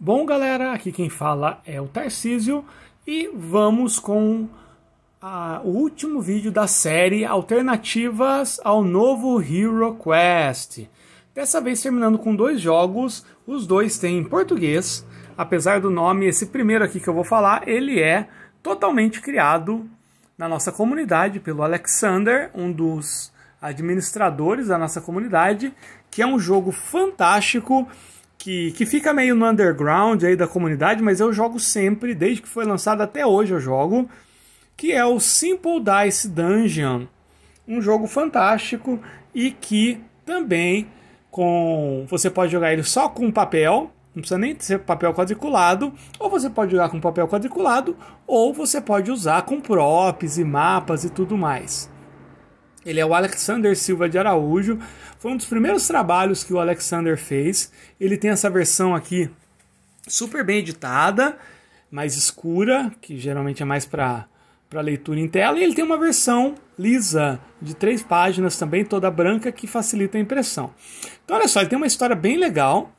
Bom, galera, aqui quem fala é o Tarcísio e vamos com a, o último vídeo da série Alternativas ao novo Hero Quest. Dessa vez terminando com dois jogos, os dois têm em português. Apesar do nome, esse primeiro aqui que eu vou falar, ele é totalmente criado na nossa comunidade pelo Alexander, um dos administradores da nossa comunidade, que é um jogo fantástico que, que fica meio no underground aí da comunidade, mas eu jogo sempre, desde que foi lançado até hoje eu jogo, que é o Simple Dice Dungeon, um jogo fantástico e que também com você pode jogar ele só com papel, não precisa nem ser papel quadriculado, ou você pode jogar com papel quadriculado, ou você pode usar com props e mapas e tudo mais. Ele é o Alexander Silva de Araújo. Foi um dos primeiros trabalhos que o Alexander fez. Ele tem essa versão aqui super bem editada, mais escura, que geralmente é mais para para leitura em tela, e ele tem uma versão lisa de três páginas também, toda branca, que facilita a impressão. Então, olha só, ele tem uma história bem legal.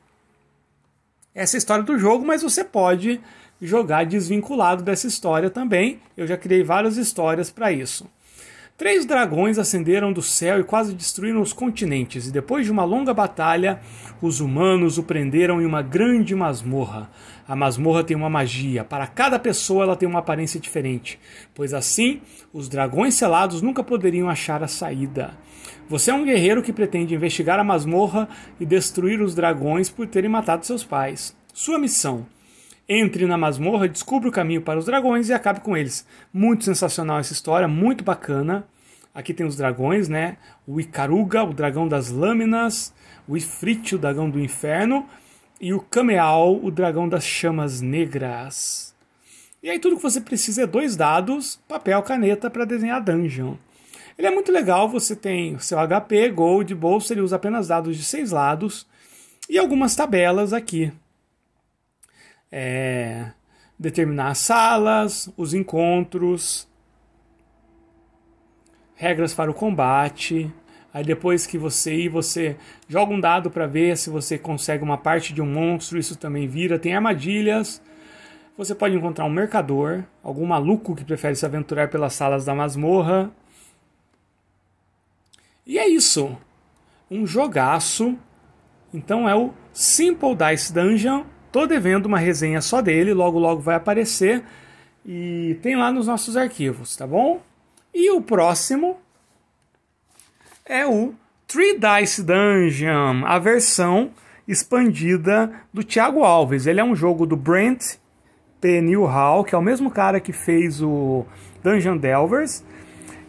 Essa é a história do jogo, mas você pode jogar desvinculado dessa história também. Eu já criei várias histórias para isso. Três dragões ascenderam do céu e quase destruíram os continentes, e depois de uma longa batalha, os humanos o prenderam em uma grande masmorra. A masmorra tem uma magia, para cada pessoa ela tem uma aparência diferente, pois assim os dragões selados nunca poderiam achar a saída. Você é um guerreiro que pretende investigar a masmorra e destruir os dragões por terem matado seus pais. Sua missão entre na masmorra, descubra o caminho para os dragões e acabe com eles. Muito sensacional essa história, muito bacana. Aqui tem os dragões, né? O Icaruga, o dragão das lâminas, o Ifrit, o dragão do inferno, e o Cameal, o dragão das chamas negras. E aí tudo que você precisa é dois dados, papel, caneta para desenhar dungeon. Ele é muito legal, você tem seu HP, gold, bolsa, ele usa apenas dados de seis lados e algumas tabelas aqui é, determinar as salas, os encontros, regras para o combate. Aí depois que você ir, você joga um dado para ver se você consegue uma parte de um monstro, isso também vira. Tem armadilhas. Você pode encontrar um mercador, algum maluco que prefere se aventurar pelas salas da masmorra. E é isso. Um jogaço. Então é o Simple Dice Dungeon Tô devendo uma resenha só dele, logo logo vai aparecer e tem lá nos nossos arquivos, tá bom? E o próximo é o Three Dice Dungeon, a versão expandida do Thiago Alves. Ele é um jogo do Brent P. Newhall, que é o mesmo cara que fez o Dungeon Delvers,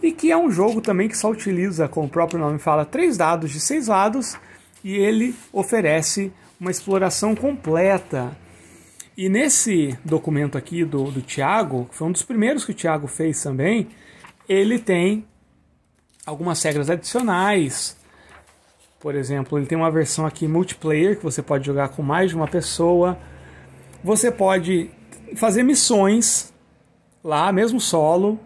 e que é um jogo também que só utiliza, como o próprio nome fala, três dados de seis lados, e ele oferece uma exploração completa. E nesse documento aqui do, do Tiago, que foi um dos primeiros que o Tiago fez também, ele tem algumas regras adicionais. Por exemplo, ele tem uma versão aqui multiplayer, que você pode jogar com mais de uma pessoa. Você pode fazer missões lá, mesmo solo.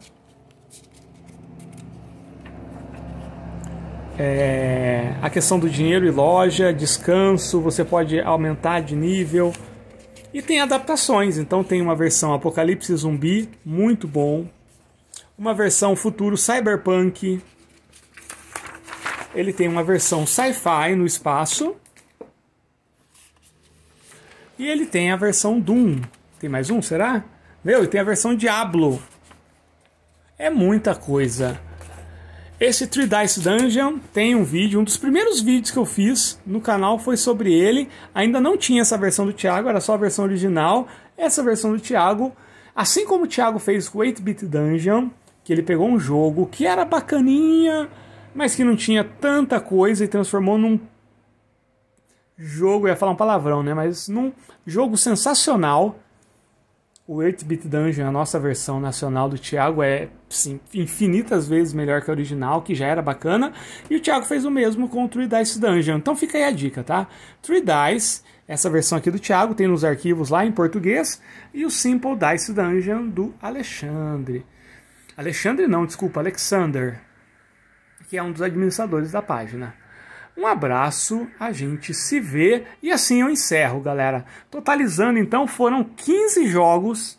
é, a questão do dinheiro e loja, descanso, você pode aumentar de nível. E tem adaptações, então tem uma versão Apocalipse Zumbi, muito bom. Uma versão futuro Cyberpunk. Ele tem uma versão sci-fi no espaço. E ele tem a versão Doom. Tem mais um, será? Meu, e tem a versão Diablo. É muita coisa. Esse Three Dice Dungeon tem um vídeo, um dos primeiros vídeos que eu fiz no canal foi sobre ele. Ainda não tinha essa versão do Thiago, era só a versão original. Essa versão do Thiago, assim como o Thiago fez com 8-Bit Dungeon, que ele pegou um jogo que era bacaninha, mas que não tinha tanta coisa e transformou num jogo, ia falar um palavrão, né? Mas num jogo sensacional o 8-Bit Dungeon, a nossa versão nacional do Thiago, é sim, infinitas vezes melhor que a original, que já era bacana. E o Thiago fez o mesmo com o Three Dice Dungeon. Então fica aí a dica, tá? Three Dice, essa versão aqui do Thiago, tem nos arquivos lá em português. E o Simple Dice Dungeon do Alexandre. Alexandre não, desculpa, Alexander, que é um dos administradores da página. Um abraço, a gente se vê e assim eu encerro, galera. Totalizando então foram 15 jogos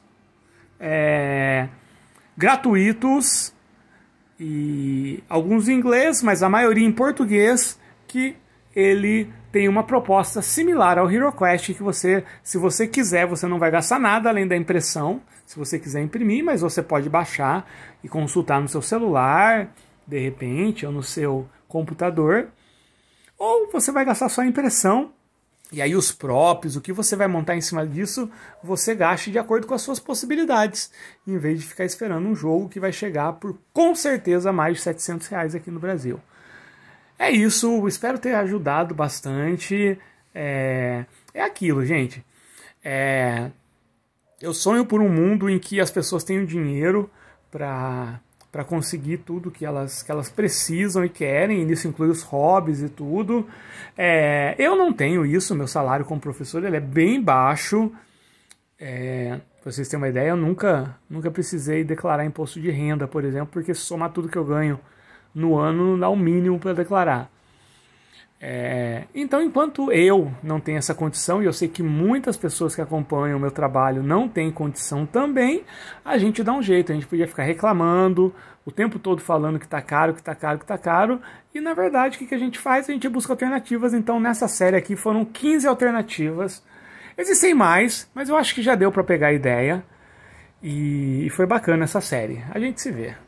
é, gratuitos e alguns em inglês, mas a maioria em português que ele tem uma proposta similar ao HeroQuest que você, se você quiser, você não vai gastar nada além da impressão, se você quiser imprimir, mas você pode baixar e consultar no seu celular, de repente, ou no seu computador ou você vai gastar só a impressão e aí os próprios o que você vai montar em cima disso, você gaste de acordo com as suas possibilidades, em vez de ficar esperando um jogo que vai chegar por com certeza mais de 700 reais aqui no Brasil. É isso, espero ter ajudado bastante. É, é aquilo, gente. É... Eu sonho por um mundo em que as pessoas tenham dinheiro para para conseguir tudo que elas, que elas precisam e querem, e isso inclui os hobbies e tudo. É, eu não tenho isso, meu salário como professor ele é bem baixo. É, para vocês terem uma ideia, eu nunca, nunca precisei declarar imposto de renda, por exemplo, porque somar tudo que eu ganho no ano dá o mínimo para declarar. É, então, enquanto eu não tenho essa condição, e eu sei que muitas pessoas que acompanham o meu trabalho não têm condição também, a gente dá um jeito. A gente podia ficar reclamando o tempo todo falando que está caro, que está caro, que está caro, e na verdade o que, que a gente faz? A gente busca alternativas. Então, nessa série aqui foram 15 alternativas. Existem mais, mas eu acho que já deu para pegar a ideia. E foi bacana essa série. A gente se vê.